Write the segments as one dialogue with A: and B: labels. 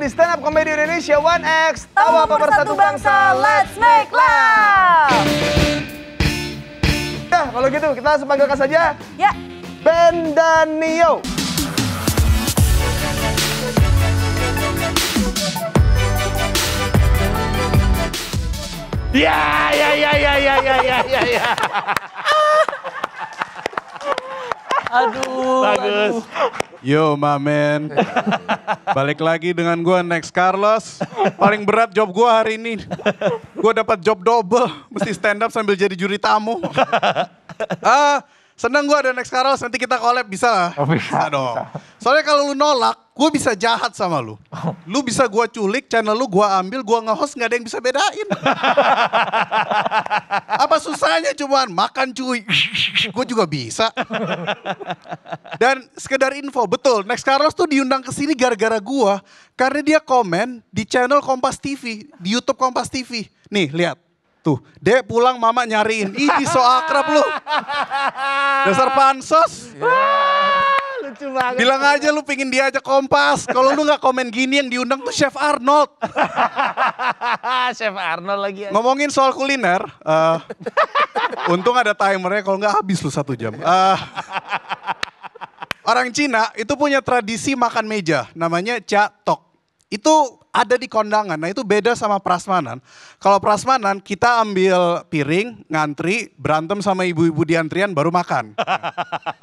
A: di stand up komedi Indonesia One X. Tawa Persatu Bangsa, let's make love. Nah, kalau gitu kita langsung panggilkan saja. Ya. Ben dan Nio.
B: Ya, ya, ya, ya, ya, ya, ya, ya. Aduh. Bagus.
C: Aduh. Yo, my man. Balik lagi dengan gue next Carlos. Paling berat job gue hari ini. Gue dapat job double. Mesti stand up sambil jadi juri tamu. Ah, senang gue ada next Carlos. Nanti kita collab bisa. Oh, bisa, bisa dong. Bisa. Soalnya kalau lu nolak, gue bisa jahat sama lu. Oh, Lu bisa gua culik channel lu gua ambil, gua ngehost host nggak ada yang bisa bedain. Apa susahnya cuman makan cuy. gua juga bisa. Dan sekedar info, betul Next Carlos tuh diundang ke sini gara-gara gua karena dia komen di channel Kompas TV, di YouTube Kompas TV. Nih, lihat. Tuh, Dek pulang mama nyariin. Ih, so akrab lu. Dasar pansos. Yeah
B: lucu banget. Bilang aja lu
C: pingin dia aja kompas. Kalau lu nggak komen gini yang diundang tuh Chef Arnold.
B: Chef Arnold lagi. Aja.
C: Ngomongin soal kuliner, uh, untung ada timernya. Kalau nggak habis lu satu jam. Uh, orang Cina itu punya tradisi makan meja, namanya tok. Itu ada di kondangan. Nah itu beda sama prasmanan. Kalau prasmanan kita ambil piring, ngantri, berantem sama ibu-ibu di antrian baru makan.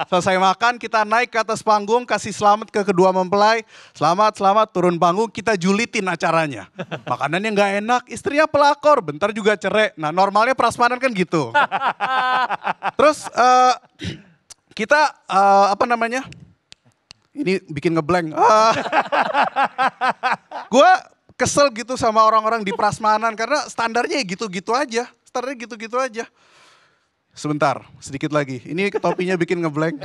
C: Selesai makan, kita naik ke atas panggung, kasih selamat ke kedua mempelai. Selamat, selamat, turun panggung, kita julitin acaranya. Makanannya nggak enak, istrinya pelakor, bentar juga cerai. Nah normalnya prasmanan kan gitu. Terus uh, kita, uh, apa namanya, ini bikin ngeblank. Ah. Uh, gue kesel gitu sama orang-orang di prasmanan karena standarnya ya gitu-gitu aja. Standarnya gitu-gitu aja. Sebentar, sedikit lagi. Ini topinya bikin ngeblank.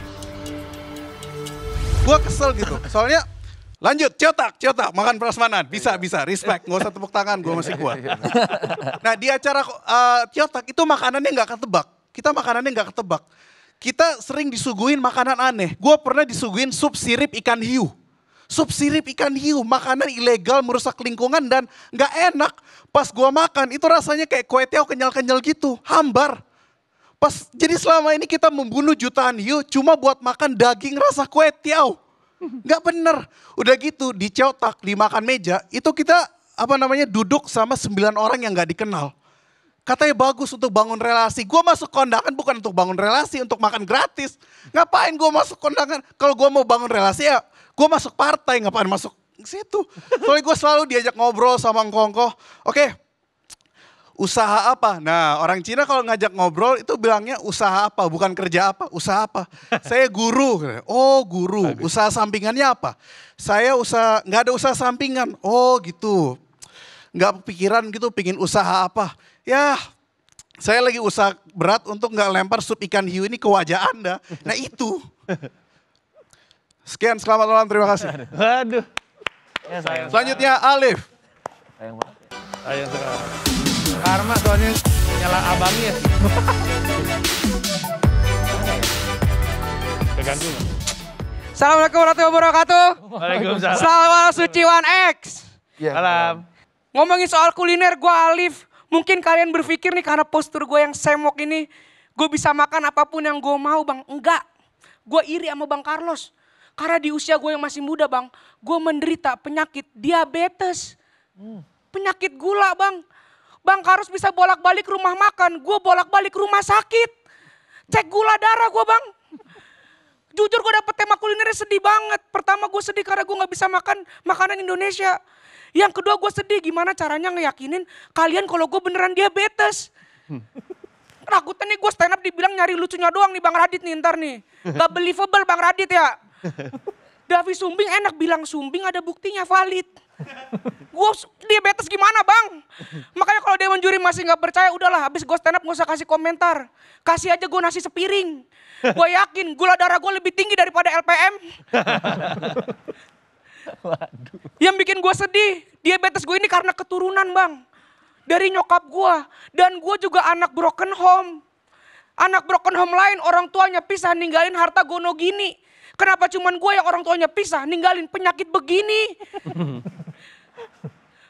C: Gue kesel gitu. Soalnya lanjut, cetak, cetak, makan prasmanan. Bisa, iya. bisa, respect. Gak usah tepuk tangan, gue masih kuat. Iya, iya. Nah di acara uh, itu makanannya gak ketebak. Kita makanannya gak ketebak. Kita sering disuguhin makanan aneh. Gue pernah disuguhin sup sirip ikan hiu subsirip ikan hiu, makanan ilegal merusak lingkungan dan nggak enak. Pas gua makan itu rasanya kayak kue tiao kenyal-kenyal gitu, hambar. Pas jadi selama ini kita membunuh jutaan hiu cuma buat makan daging rasa kue tiao Nggak bener. Udah gitu di di makan meja, itu kita apa namanya duduk sama sembilan orang yang nggak dikenal. Katanya bagus untuk bangun relasi. Gue masuk kondangan bukan untuk bangun relasi, untuk makan gratis. Ngapain gue masuk kondangan? Kalau gue mau bangun relasi ya gue masuk partai, ngapain masuk situ? Soalnya gue selalu diajak ngobrol sama Ngkongko. Oke, usaha apa? Nah orang Cina kalau ngajak ngobrol itu bilangnya usaha apa, bukan kerja apa, usaha apa. Saya guru, oh guru, usaha sampingannya apa? Saya usaha, nggak ada usaha sampingan, oh gitu. Nggak kepikiran gitu pingin usaha apa ya saya lagi usah berat untuk nggak lempar sup ikan hiu ini ke wajah Anda. Nah itu. Sekian, selamat malam, terima kasih. Aduh.
B: Ya, sayang Selanjutnya
C: Alif. Sayang banget.
B: Sayang sekali. Karma soalnya nyala abangnya. ya. Tergantung.
D: Assalamualaikum warahmatullahi wabarakatuh. Waalaikumsalam. Selamat malam Suciwan X. Ya, Salam. Ngomongin soal kuliner, gue Alif Mungkin kalian berpikir nih karena postur gue yang semok ini, gue bisa makan apapun yang gue mau bang. Enggak, gue iri sama bang Carlos. Karena di usia gue yang masih muda bang, gue menderita penyakit diabetes. Hmm. Penyakit gula bang. Bang Carlos bisa bolak-balik rumah makan, gue bolak-balik rumah sakit. Cek gula darah gue bang jujur gue dapet tema kulinernya sedih banget. Pertama gue sedih karena gue gak bisa makan makanan Indonesia. Yang kedua gue sedih gimana caranya ngeyakinin kalian kalau gue beneran diabetes. Hmm. nih gue stand up dibilang nyari lucunya doang nih Bang Radit nih ntar nih. Gak believable Bang Radit ya. Davi Sumbing enak bilang Sumbing ada buktinya valid. gue diabetes gimana bang? Makanya kalau dia Juri masih nggak percaya, udahlah Abis gue stand up gak usah kasih komentar. Kasih aja gue nasi sepiring. Gue yakin gula darah gue lebih tinggi daripada LPM. Waduh. Yang bikin gue sedih, diabetes gue ini karena keturunan bang. Dari nyokap gue. Dan gue juga anak broken home. Anak broken home lain orang tuanya pisah ninggalin harta gono gini. Kenapa cuman gue yang orang tuanya pisah ninggalin penyakit begini?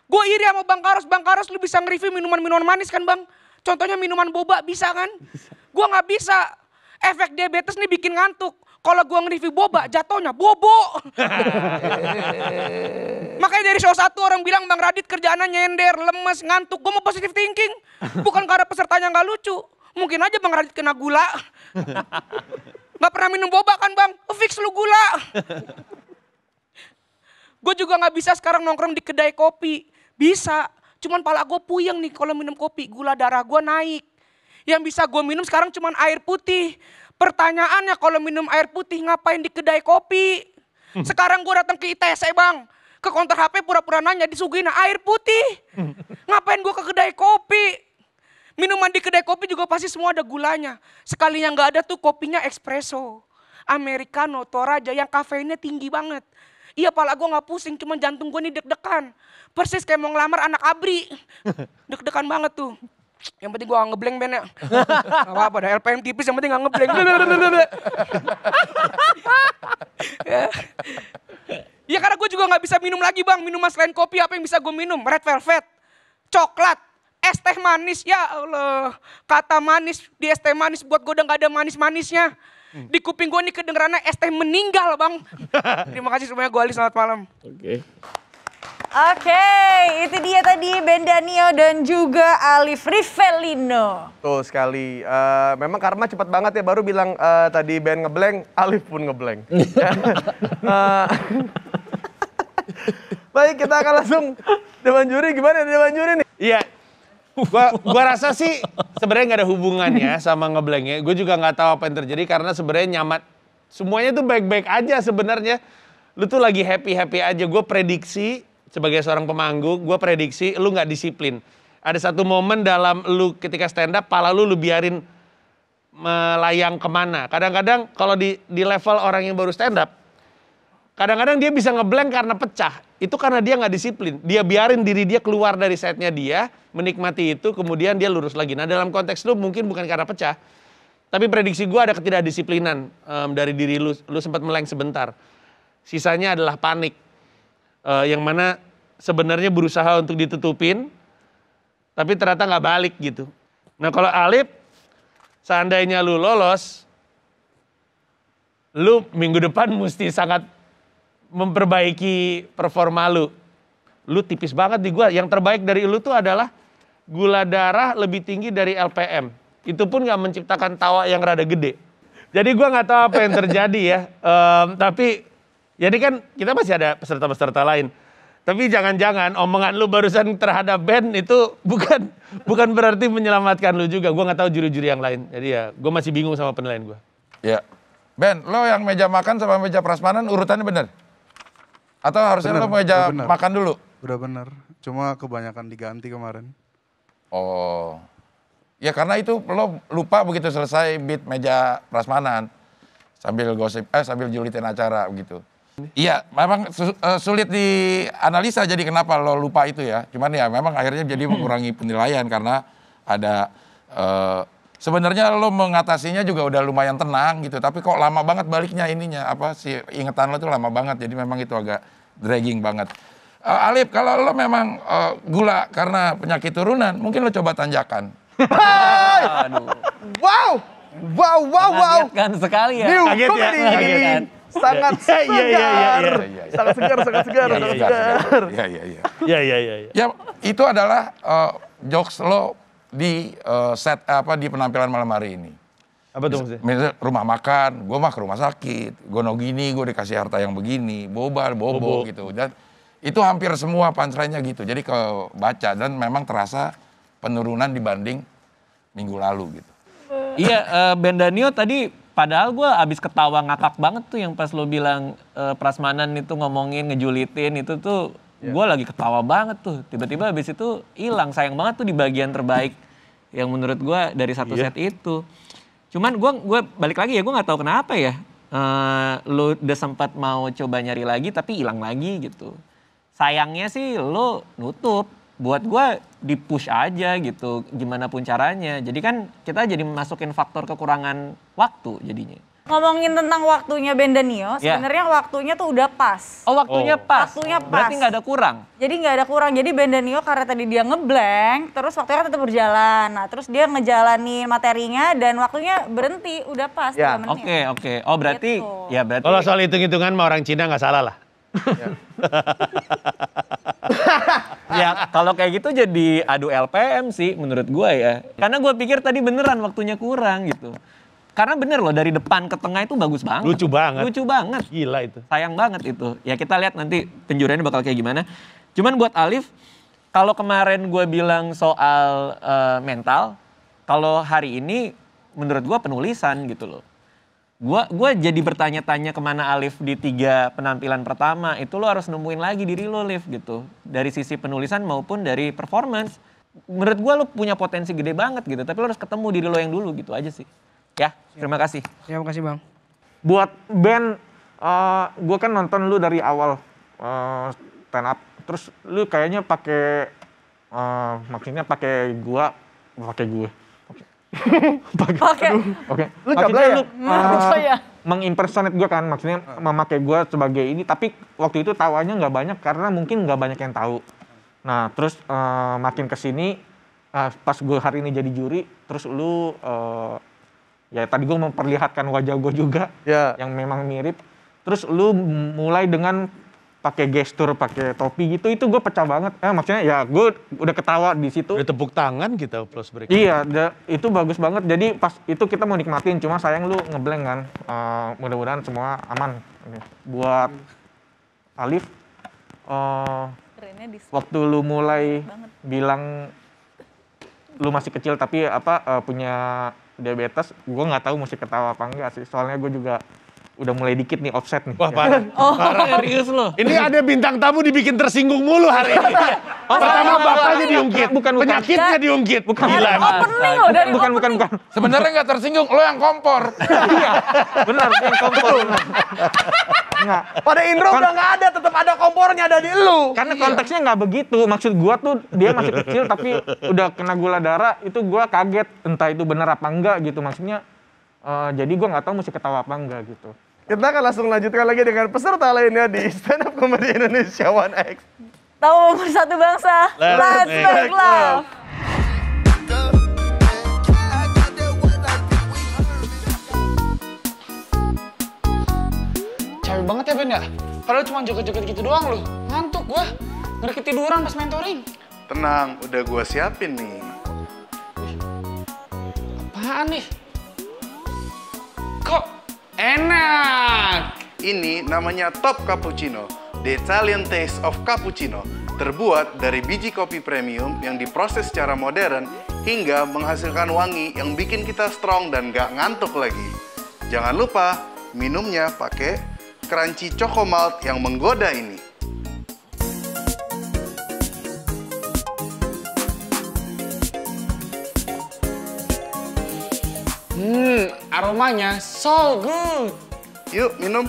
D: Gue iri sama Bang Karos. Bang Karos lu bisa nge-review minuman-minuman manis kan Bang? Contohnya minuman boba bisa kan? Gue gak bisa. Efek diabetes nih bikin ngantuk. Kalau gue nge-review boba jatuhnya bobo. Makanya dari show satu orang bilang Bang Radit kerjaannya nyender, lemes, ngantuk. Gue mau positive thinking. Bukan karena pesertanya gak lucu. Mungkin aja Bang Radit kena gula. Gak pernah minum boba kan Bang? Fix lu gula. Gue juga gak bisa sekarang nongkrong di kedai kopi. Bisa, cuman pala gue puyeng nih kalau minum kopi, gula darah gue naik. Yang bisa gue minum sekarang cuman air putih. Pertanyaannya kalau minum air putih ngapain di kedai kopi? Hmm. Sekarang gue datang ke ITC eh, bang, ke konter HP pura-pura nanya disuguhin air putih. Hmm. Ngapain gue ke kedai kopi? Minuman di kedai kopi juga pasti semua ada gulanya. Sekalinya nggak ada tuh kopinya espresso, americano, toraja yang kafeinnya tinggi banget. Iya pala gue gak pusing, cuma jantung gue nih deg-degan. Persis kayak mau ngelamar anak abri. Deg-degan banget tuh. Yang penting gue gak ngebleng Ben ya. Gak apa-apa dah, LPM tipis yang penting gak ngebleng. ya karena gue juga gak bisa minum lagi bang. Minuman selain kopi apa yang bisa gue minum? Red Velvet, coklat, es teh manis. Ya Allah, kata manis di es teh manis buat gue udah gak ada manis-manisnya. Di kuping gue nih kedengerannya ST meninggal bang. Terima kasih semuanya gue Ali selamat malam. Oke. Okay. Oke, okay, itu dia tadi Ben Danio dan juga Alif Rivelino. Tuh
C: sekali.
A: Uh, memang karma cepat banget ya baru bilang uh, tadi Ben ngeblank, Alif pun ngeblank. uh, Baik, kita akan langsung dewan juri gimana dewan juri nih?
B: Iya, gua gua rasa sih sebenarnya nggak ada hubungannya sama ngeblengnya. Gue juga nggak tahu apa yang terjadi karena sebenarnya nyaman. Semuanya tuh baik-baik aja sebenarnya. Lu tuh lagi happy-happy aja. Gue prediksi sebagai seorang pemanggung, gue prediksi lu nggak disiplin. Ada satu momen dalam lu ketika stand up, pala lu lu biarin melayang kemana. Kadang-kadang kalau di, di level orang yang baru stand up, Kadang-kadang dia bisa ngeblank karena pecah. Itu karena dia nggak disiplin. Dia biarin diri dia keluar dari setnya dia, menikmati itu, kemudian dia lurus lagi. Nah dalam konteks lu mungkin bukan karena pecah, tapi prediksi gue ada ketidakdisiplinan um, dari diri lu. Lu sempat meleng sebentar. Sisanya adalah panik. Uh, yang mana sebenarnya berusaha untuk ditutupin, tapi ternyata nggak balik gitu. Nah kalau Alip, seandainya lu lolos, lu minggu depan mesti sangat memperbaiki performa lu. Lu tipis banget di gua. Yang terbaik dari lu tuh adalah gula darah lebih tinggi dari LPM. Itu pun gak menciptakan tawa yang rada gede. Jadi gua gak tahu apa yang terjadi ya. Um, tapi jadi kan kita masih ada peserta-peserta lain. Tapi jangan-jangan omongan lu barusan terhadap band itu bukan bukan berarti menyelamatkan lu juga. Gua nggak tahu juri-juri yang lain. Jadi ya, gue masih bingung sama penilaian gue.
E: Ya. Ben, lo yang meja makan sama meja prasmanan urutannya bener? Atau harusnya bener, lo meja makan dulu? Udah bener, cuma kebanyakan diganti kemarin. Oh, ya karena itu lo lupa begitu selesai beat meja prasmanan sambil gosip, eh sambil julitin acara begitu. Iya, memang su uh, sulit dianalisa jadi kenapa lo lupa itu ya. Cuman ya memang akhirnya jadi mengurangi penilaian karena ada uh, sebenarnya lo mengatasinya juga udah lumayan tenang gitu tapi kok lama banget baliknya ininya apa si ingetan lo tuh lama banget jadi memang itu agak dragging banget uh, eh, Alif kalau lo memang uh, gula karena penyakit turunan mungkin lo coba tanjakan
A: wow wow wow wow kan sekali ya Diu, kaget ya kaget kan iya, iya, iya, sangat segar.
B: Sangat segar, sangat segar, sangat segar. Iya iya iya.
E: Iya iya Ya itu adalah uh, jokes lo di uh, set apa di penampilan malam hari ini. Apa tuh Misalnya rumah makan, gue mah ke rumah sakit, gue no gini, gue dikasih harta yang begini, boba, bobo, bobo. gitu. Dan itu hampir semua punchline gitu. Jadi kebaca dan memang terasa penurunan dibanding minggu lalu gitu.
F: Iya, uh, Ben Danio tadi padahal gue abis ketawa ngakak banget tuh yang pas lo bilang uh, prasmanan itu ngomongin ngejulitin itu tuh yeah. gue lagi ketawa banget tuh tiba-tiba abis itu hilang sayang banget tuh di bagian terbaik yang menurut gue dari satu yeah. set itu cuman gue gue balik lagi ya gue nggak tahu kenapa ya uh, eh, lo udah sempat mau coba nyari lagi tapi hilang lagi gitu sayangnya sih lo nutup buat gue di push aja gitu gimana pun caranya jadi kan kita jadi masukin faktor kekurangan waktu jadinya
D: ngomongin tentang waktunya Bendanio, ya. sebenarnya yeah. waktunya tuh udah pas. Oh, waktunya oh. pas. Waktunya oh, pas. Berarti nggak ada kurang. Jadi nggak ada kurang. Jadi Bendanio karena tadi dia ngeblank, terus waktunya tetap berjalan. Nah, terus dia ngejalanin materinya dan waktunya berhenti, udah pas. Ya. Oke,
B: oke. Oh, berarti gitu. ya berarti Kalau soal hitung-hitungan mah orang Cina nggak salah lah. Ya.
D: ya
F: kalau kayak gitu jadi adu LPM sih menurut gue ya. Karena gue pikir tadi beneran waktunya kurang gitu. Karena bener loh dari depan ke tengah itu bagus banget. Lucu banget. Lucu banget. Gila itu. Sayang banget itu. Ya kita lihat nanti penjuriannya bakal kayak gimana. Cuman buat Alif, kalau kemarin gue bilang soal uh, mental, kalau hari ini menurut gue penulisan gitu loh. Gue gua jadi bertanya-tanya kemana Alif di tiga penampilan pertama, itu lo harus nemuin lagi diri lo Alif gitu. Dari sisi penulisan maupun dari performance menurut gue lo punya potensi gede banget gitu tapi lo harus ketemu diri lo yang dulu
A: gitu aja sih Ya, terima kasih. Ya, terima kasih Bang. Buat band, uh, eh, gue kan nonton lu dari awal uh, stand up. Terus lu kayaknya pakai uh, maksudnya pakai gua, pakai gue. pakai okay. oke lu maksudnya ya? lu uh, ya? mengimpersonate gue kan maksudnya ah. memakai gue sebagai ini tapi waktu itu tawanya nggak banyak karena mungkin nggak banyak yang tahu nah terus uh, makin kesini uh, pas gue hari ini jadi juri terus lu uh, ya tadi gue memperlihatkan wajah gue juga yeah. yang memang mirip terus lu mulai dengan pakai gestur pakai topi gitu itu gue pecah banget eh maksudnya ya gue udah ketawa di situ udah tepuk tangan kita gitu, plus break iya da, itu bagus banget jadi pas itu kita mau nikmatin cuma sayang lu ngebleng kan uh, mudah-mudahan semua aman buat Alif uh, waktu lu mulai banget. bilang lu masih kecil tapi apa uh, punya diabetes gue nggak tahu mesti ketawa apa enggak sih soalnya gue juga udah mulai dikit nih offset nih. Wah parah, oh. parah serius
B: loh. Ini ada bintang tamu dibikin tersinggung mulu hari ini. oh, Pertama oh, bapaknya oh, diungkit, bukan, bukan. penyakitnya ya. diungkit. Bukan, Gila, opening oh, loh dari bukan, bukan, bukan, Sebenarnya
E: nggak tersinggung, lo yang kompor. iya,
A: benar, yang kompor.
E: Enggak. Pada Indro udah nggak ada, tetap ada kompornya ada di lu. Karena iya. konteksnya
A: nggak begitu. Maksud gua tuh dia masih kecil tapi udah kena gula darah, itu gua kaget entah itu benar apa enggak gitu. Maksudnya Uh, jadi gue nggak tahu mesti ketawa apa enggak gitu. Kita akan langsung lanjutkan lagi dengan peserta lainnya di Stand Up Comedy Indonesia One X. Tahu satu bangsa.
B: Let's, Let's make, make love.
D: love.
A: banget ya Ben ya? Padahal cuma joget-joget gitu doang loh.
D: Ngantuk gua. Ngeri ketiduran pas mentoring.
C: Tenang, udah gua siapin nih.
D: apaan
B: nih?
C: Kok enak? Ini namanya Top Cappuccino, The Italian Taste of Cappuccino, terbuat dari biji kopi premium yang diproses secara modern hingga menghasilkan wangi yang bikin kita strong dan gak ngantuk lagi. Jangan lupa minumnya pakai crunchy choco malt yang menggoda ini. Hmm, aromanya so good. Yuk, minum.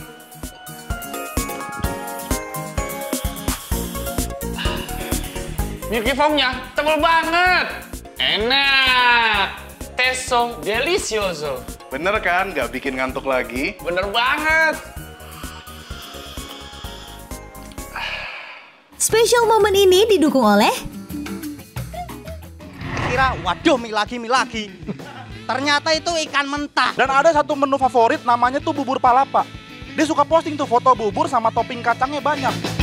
B: Milkifongnya tebal banget. Enak. Teso
C: delicioso. Bener kan? Gak bikin ngantuk lagi? Bener banget.
D: Special momen ini didukung oleh... Kira, waduh mie lagi, mie lagi. Ternyata
C: itu ikan mentah. Dan ada satu menu favorit namanya tuh bubur palapa. Dia suka posting tuh foto bubur sama topping kacangnya banyak.